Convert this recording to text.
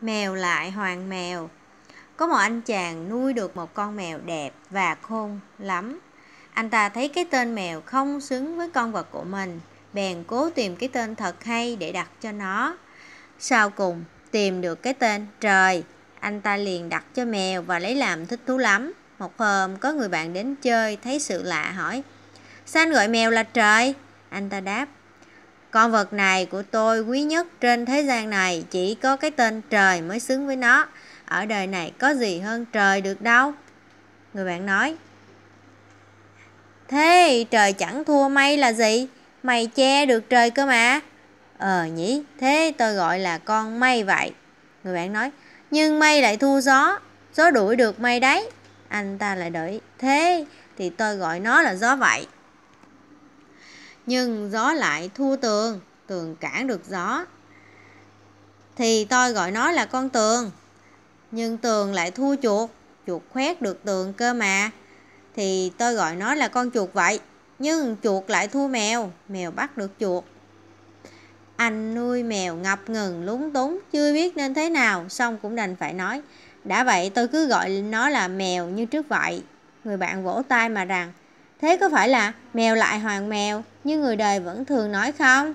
Mèo lại hoàng mèo Có một anh chàng nuôi được một con mèo đẹp và khôn lắm Anh ta thấy cái tên mèo không xứng với con vật của mình Bèn cố tìm cái tên thật hay để đặt cho nó Sau cùng tìm được cái tên trời Anh ta liền đặt cho mèo và lấy làm thích thú lắm Một hôm có người bạn đến chơi thấy sự lạ hỏi Sao anh gọi mèo là trời? Anh ta đáp con vật này của tôi quý nhất trên thế gian này chỉ có cái tên trời mới xứng với nó. Ở đời này có gì hơn trời được đâu. Người bạn nói. Thế trời chẳng thua mây là gì? Mày che được trời cơ mà. Ờ nhỉ, thế tôi gọi là con mây vậy. Người bạn nói, nhưng mây lại thua gió, gió đuổi được mây đấy. Anh ta lại đợi, thế thì tôi gọi nó là gió vậy nhưng gió lại thua tường tường cản được gió thì tôi gọi nó là con tường nhưng tường lại thua chuột chuột khoét được tường cơ mà thì tôi gọi nó là con chuột vậy nhưng chuột lại thua mèo mèo bắt được chuột anh nuôi mèo ngập ngừng lúng túng chưa biết nên thế nào xong cũng đành phải nói đã vậy tôi cứ gọi nó là mèo như trước vậy người bạn vỗ tay mà rằng Thế có phải là mèo lại hoàng mèo như người đời vẫn thường nói không?